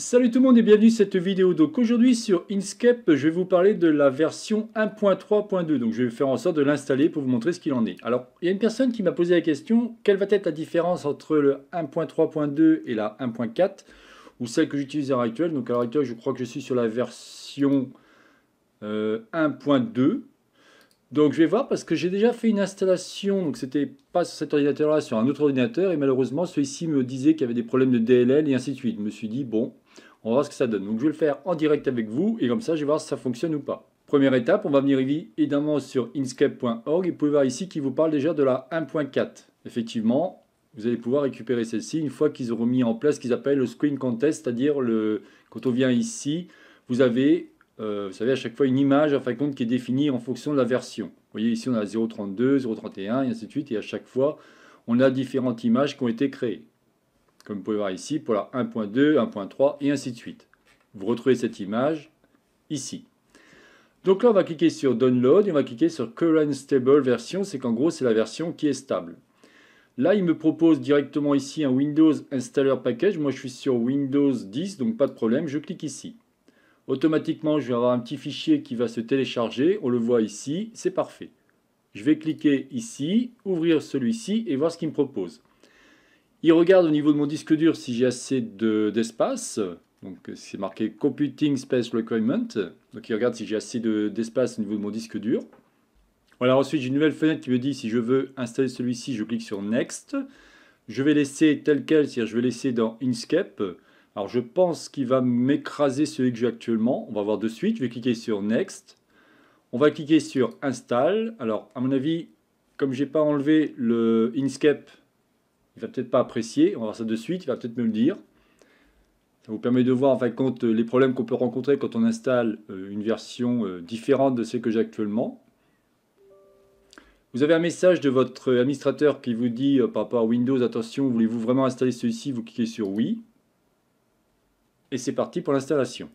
Salut tout le monde et bienvenue dans cette vidéo. Donc aujourd'hui sur Inkscape, je vais vous parler de la version 1.3.2. Donc je vais faire en sorte de l'installer pour vous montrer ce qu'il en est. Alors il y a une personne qui m'a posé la question, quelle va être la différence entre le 1.3.2 et la 1.4 ou celle que j'utilise à l'heure actuelle. Donc à l'heure actuelle, je crois que je suis sur la version 1.2. Euh, donc je vais voir parce que j'ai déjà fait une installation, donc c'était pas sur cet ordinateur-là, sur un autre ordinateur, et malheureusement celui-ci me disait qu'il y avait des problèmes de DLL et ainsi de suite. Je me suis dit, bon, on va voir ce que ça donne. Donc je vais le faire en direct avec vous, et comme ça je vais voir si ça fonctionne ou pas. Première étape, on va venir évidemment sur inscape.org, et vous pouvez voir ici qu'il vous parle déjà de la 1.4. Effectivement, vous allez pouvoir récupérer celle-ci une fois qu'ils auront mis en place ce qu'ils appellent le screen contest, c'est-à-dire le... quand on vient ici, vous avez euh, vous savez, à chaque fois une image, en fin compte, qui est définie en fonction de la version. Vous voyez, ici, on a 0.32, 0.31, et ainsi de suite. Et à chaque fois, on a différentes images qui ont été créées. Comme vous pouvez voir ici, pour la 1.2, 1.3, et ainsi de suite. Vous retrouvez cette image ici. Donc là, on va cliquer sur Download, et on va cliquer sur Current Stable Version. C'est qu'en gros, c'est la version qui est stable. Là, il me propose directement ici un Windows Installer Package. Moi, je suis sur Windows 10, donc pas de problème. Je clique ici. Automatiquement, je vais avoir un petit fichier qui va se télécharger. On le voit ici, c'est parfait. Je vais cliquer ici, ouvrir celui-ci et voir ce qu'il me propose. Il regarde au niveau de mon disque dur si j'ai assez d'espace. donc c'est marqué Computing Space Requirement. Donc il regarde si j'ai assez d'espace au niveau de mon disque dur. Voilà, ensuite j'ai une nouvelle fenêtre qui me dit si je veux installer celui-ci, je clique sur Next. Je vais laisser tel quel, c'est-à-dire je vais laisser dans Inkscape. Alors je pense qu'il va m'écraser celui que j'ai actuellement. On va voir de suite. Je vais cliquer sur Next. On va cliquer sur Install. Alors à mon avis, comme je n'ai pas enlevé le Inkscape, il ne va peut-être pas apprécier. On va voir ça de suite. Il va peut-être me le dire. Ça vous permet de voir les problèmes qu'on peut rencontrer quand on installe euh, une version euh, différente de celle que j'ai actuellement. Vous avez un message de votre administrateur qui vous dit euh, par rapport à Windows, attention, voulez-vous vraiment installer celui-ci Vous cliquez sur oui et c'est parti pour l'installation.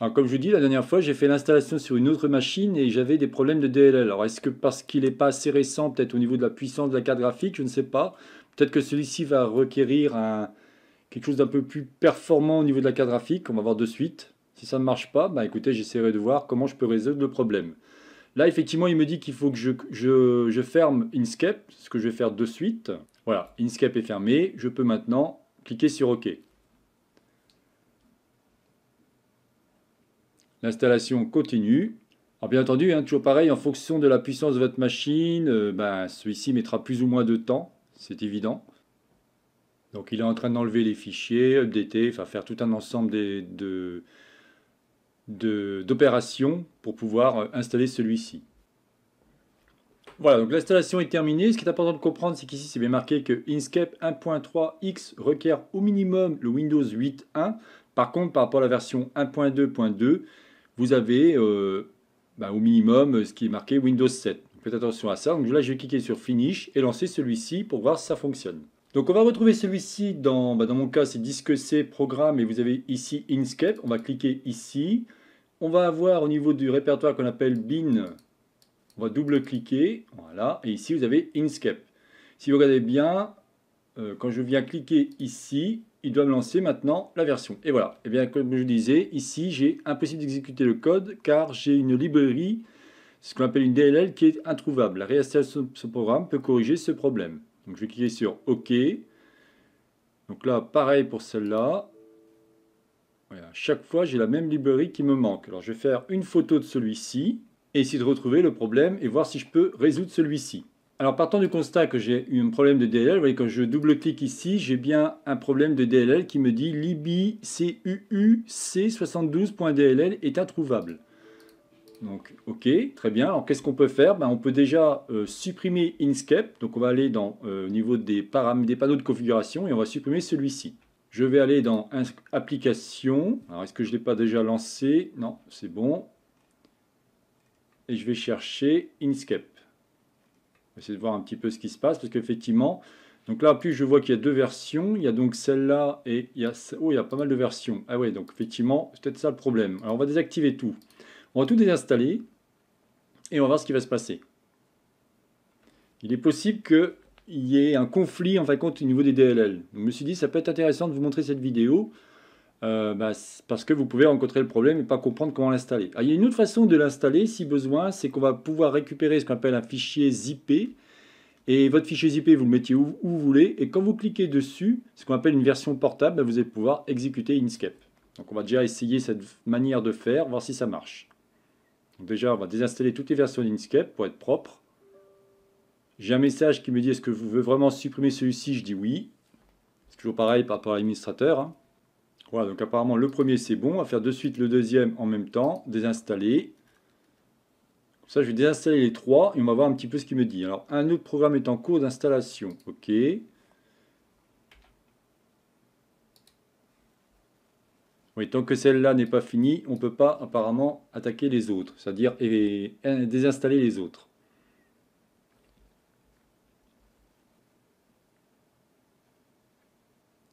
Alors comme je vous dis, la dernière fois j'ai fait l'installation sur une autre machine et j'avais des problèmes de DLL. Alors est-ce que parce qu'il n'est pas assez récent, peut-être au niveau de la puissance de la carte graphique, je ne sais pas. Peut-être que celui-ci va requérir quelque chose d'un peu plus performant au niveau de la carte graphique, on va voir de suite. Si ça ne marche pas, bah écoutez, j'essaierai de voir comment je peux résoudre le problème. Là, effectivement, il me dit qu'il faut que je, je ferme Inkscape, ce que je vais faire de suite. Voilà, Inkscape est fermé, je peux maintenant cliquer sur OK. l'installation continue. Alors bien entendu, hein, toujours pareil, en fonction de la puissance de votre machine, euh, ben, celui-ci mettra plus ou moins de temps, c'est évident. Donc il est en train d'enlever les fichiers, updater, enfin faire tout un ensemble d'opérations pour pouvoir euh, installer celui-ci. Voilà, donc l'installation est terminée. Ce qui est important de comprendre, c'est qu'ici, c'est bien marqué que Inkscape 1.3x requiert au minimum le Windows 8.1. Par contre, par rapport à la version 1.2.2, vous avez euh, bah, au minimum ce qui est marqué Windows 7. Faites attention à ça. Donc là, je vais cliquer sur Finish et lancer celui-ci pour voir si ça fonctionne. Donc on va retrouver celui-ci bah, dans, mon cas, c'est disque C, programme, et vous avez ici Inkscape. On va cliquer ici. On va avoir au niveau du répertoire qu'on appelle bin, on va double-cliquer, voilà, et ici vous avez Inkscape. Si vous regardez bien, euh, quand je viens cliquer ici, il doit me lancer maintenant la version. Et voilà, et eh bien comme je disais, ici j'ai impossible d'exécuter le code car j'ai une librairie, ce qu'on appelle une DLL qui est introuvable. La réinstallation de ce programme peut corriger ce problème. Donc je vais cliquer sur OK. Donc là, pareil pour celle-là. Voilà, chaque fois j'ai la même librairie qui me manque. Alors je vais faire une photo de celui-ci et essayer de retrouver le problème et voir si je peux résoudre celui-ci alors partant du constat que j'ai eu un problème de DLL, vous voyez quand je double-clique ici, j'ai bien un problème de DLL qui me dit libicuuc 72dll est introuvable. Donc ok, très bien. Alors qu'est-ce qu'on peut faire ben, On peut déjà euh, supprimer Inkscape. Donc on va aller dans, euh, au niveau des, des panneaux de configuration et on va supprimer celui-ci. Je vais aller dans Application. Alors est-ce que je ne l'ai pas déjà lancé Non, c'est bon. Et je vais chercher Inkscape essayer de voir un petit peu ce qui se passe, parce qu'effectivement, donc là, puis je vois qu'il y a deux versions. Il y a donc celle-là et il y a... Oh, il y a pas mal de versions. Ah ouais, donc effectivement, c'est peut-être ça le problème. Alors on va désactiver tout. On va tout désinstaller et on va voir ce qui va se passer. Il est possible qu'il y ait un conflit, en fin de compte, au niveau des DLL. je me suis dit, ça peut être intéressant de vous montrer cette vidéo euh, bah, parce que vous pouvez rencontrer le problème et pas comprendre comment l'installer. Ah, il y a une autre façon de l'installer si besoin, c'est qu'on va pouvoir récupérer ce qu'on appelle un fichier zippé. Et votre fichier zippé, vous le mettez où, vous voulez. Et quand vous cliquez dessus, ce qu'on appelle une version portable, bah, vous allez pouvoir exécuter Inkscape. Donc on va déjà essayer cette manière de faire, voir si ça marche. Donc déjà, on va désinstaller toutes les versions d'Inkscape pour être propre. J'ai un message qui me dit est-ce que vous voulez vraiment supprimer celui-ci Je dis oui. C'est toujours pareil par rapport à l'administrateur. Hein. Voilà, donc apparemment le premier c'est bon. On va faire de suite le deuxième en même temps. Désinstaller. Comme ça, je vais désinstaller les trois et on va voir un petit peu ce qu'il me dit. Alors, un autre programme est en cours d'installation. OK. Oui, tant que celle-là n'est pas finie, on ne peut pas apparemment attaquer les autres, c'est-à-dire désinstaller les autres.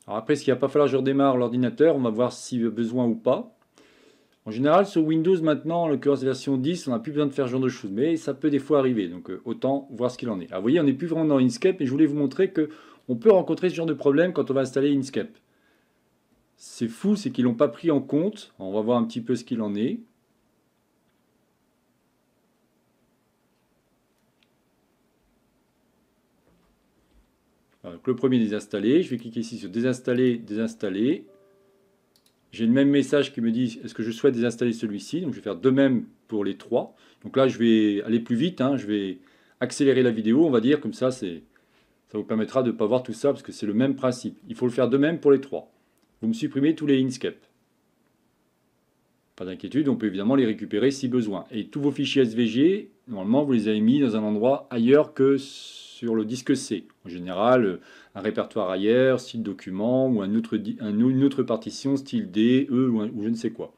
Alors après, s'il va pas falloir que je redémarre l'ordinateur, on va voir s'il y a besoin ou pas. En général, sur Windows maintenant, en l'occurrence version 10, on n'a plus besoin de faire ce genre de choses, mais ça peut des fois arriver, donc euh, autant voir ce qu'il en est. Alors vous voyez, on n'est plus vraiment dans Inkscape, et je voulais vous montrer que on peut rencontrer ce genre de problème quand on va installer Inkscape. C'est fou, c'est qu'ils l'ont pas pris en compte. On va voir un petit peu ce qu'il en est. le premier désinstallé, je vais cliquer ici sur désinstaller, désinstaller. J'ai le même message qui me dit est-ce que je souhaite désinstaller celui-ci. Donc je vais faire de même pour les trois. Donc là je vais aller plus vite, hein. je vais accélérer la vidéo, on va dire, comme ça ça vous permettra de ne pas voir tout ça parce que c'est le même principe. Il faut le faire de même pour les trois. Vous me supprimez tous les Inkscape. Pas d'inquiétude, on peut évidemment les récupérer si besoin. Et tous vos fichiers SVG, normalement, vous les avez mis dans un endroit ailleurs que sur le disque C. En général, euh, un répertoire ailleurs, style document, ou autre, une autre partition, style D, E, ou, je ne sais quoi.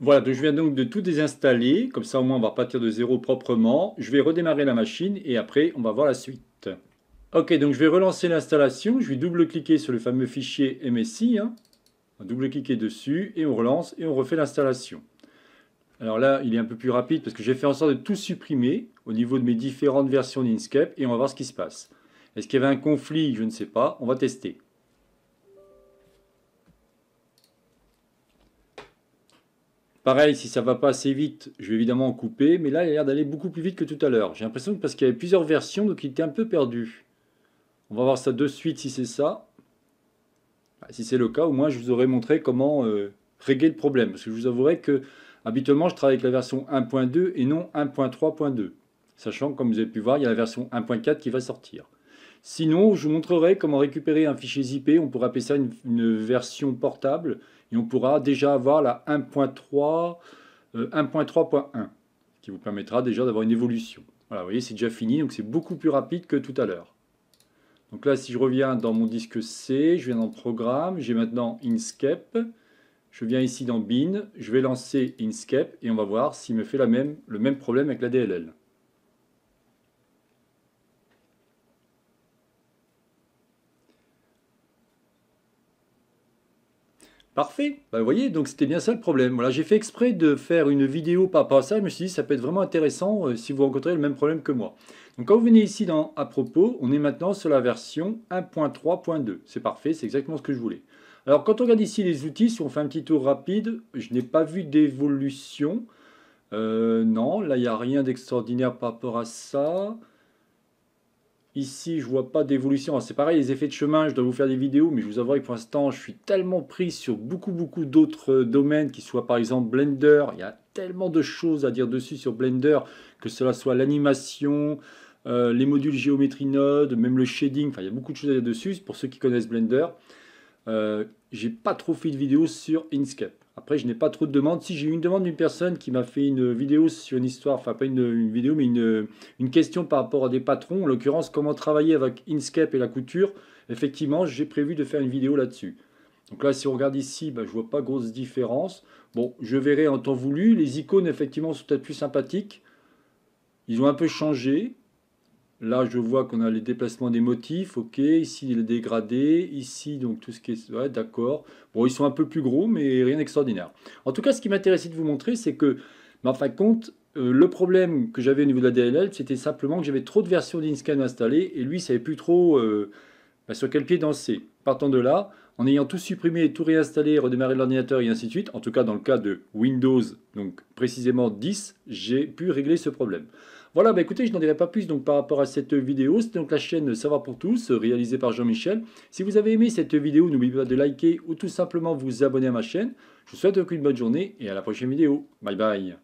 Voilà, donc je viens donc de tout désinstaller, comme ça au moins on va partir de zéro proprement. Je vais redémarrer la machine et après on va voir la suite. Ok, donc je vais relancer l'installation, je vais double-cliquer sur le fameux fichier MSI, hein. On double-cliquer dessus et on relance et on refait l'installation. Alors là, il est un peu plus rapide parce que j'ai fait en sorte de tout supprimer au niveau de mes différentes versions d'Inkscape et on va voir ce qui se passe. Est-ce qu'il y avait un conflit Je ne sais pas. On va tester. Pareil, si ça ne va pas assez vite, je vais évidemment en couper, mais là, il a l'air d'aller beaucoup plus vite que tout à l'heure. J'ai l'impression que parce qu'il y avait plusieurs versions, donc il était un peu perdu. On va voir ça de suite si c'est ça. Bah, si c'est le cas, au moins je vous aurais montré comment euh, régler le problème. Parce que je vous avouerai que habituellement je travaille avec la version 1.2 et non 1.3.2. Sachant que comme vous avez pu voir, il y a la version 1.4 qui va sortir. Sinon, je vous montrerai comment récupérer un fichier zippé. On pourra appeler ça une, version portable et on pourra déjà avoir la 1.3, 1.3.1 euh, qui vous permettra déjà d'avoir une évolution. Voilà, vous voyez, c'est déjà fini, donc c'est beaucoup plus rapide que tout à l'heure. Donc là, si je reviens dans mon disque C, je viens dans Programme, j'ai maintenant InScape. Je viens ici dans Bin, je vais lancer InScape et on va voir s'il me fait la même, le même problème avec la DLL. Parfait. Bah, vous voyez, donc c'était bien ça le problème. Voilà, j'ai fait exprès de faire une vidéo par rapport à ça. Je me suis dit, que ça peut être vraiment intéressant euh, si vous rencontrez le même problème que moi. Donc quand vous venez ici dans « À propos », on est maintenant sur la version 1.3.2. C'est parfait, c'est exactement ce que je voulais. Alors quand on regarde ici les outils, si on fait un petit tour rapide, je n'ai pas vu d'évolution. Euh, non, là il n'y a rien d'extraordinaire par rapport à ça. Ici, je vois pas d'évolution. C'est pareil, les effets de chemin, je dois vous faire des vidéos, mais je vous avoue que pour l'instant, je suis tellement pris sur beaucoup, beaucoup d'autres euh, domaines, qui soient par exemple Blender. Il y a tellement de choses à dire dessus sur Blender, que cela soit l'animation, euh, les modules géométrie node, même le shading, enfin il y a beaucoup de choses à dire dessus pour ceux qui connaissent Blender. Euh, J'ai pas trop fait de vidéos sur Inkscape. Après, je n'ai pas trop de demandes. Si j'ai eu une demande d'une personne qui m'a fait une vidéo sur une histoire, enfin pas une, vidéo, mais une, question par rapport à des patrons, en l'occurrence comment travailler avec Inkscape et la couture. Effectivement, j'ai prévu de faire une vidéo là-dessus. Donc là, si on regarde ici, ben, je ne vois pas grosse différence. Bon, je verrai en temps voulu. Les icônes, effectivement, sont peut-être plus sympathiques. Ils ont un peu changé. Là, je vois qu'on a les déplacements des motifs, ok, ici il est dégradé, ici donc tout ce qui est... Ouais, d'accord. Bon, ils sont un peu plus gros, mais rien d'extraordinaire. En tout cas, ce qui m'intéressait de vous montrer, c'est que, en fin de compte, euh, le problème que j'avais au niveau de la DLL, c'était simplement que j'avais trop de versions d'InScan installées, et lui, savait plus trop euh, bah, sur quel pied danser. Partant de là, en ayant tout supprimé, tout réinstallé, redémarré l'ordinateur et ainsi de suite, en tout cas dans le cas de Windows, donc précisément 10, j'ai pu régler ce problème. Voilà, bah, écoutez, je n'en dirai pas plus donc, par rapport à cette vidéo. C'était donc la chaîne Savoir pour tous, réalisée par Jean-Michel. Si vous avez aimé cette vidéo, n'oubliez pas de liker ou tout simplement vous abonner à ma chaîne. Je vous souhaite une bonne journée et à la prochaine vidéo. Bye bye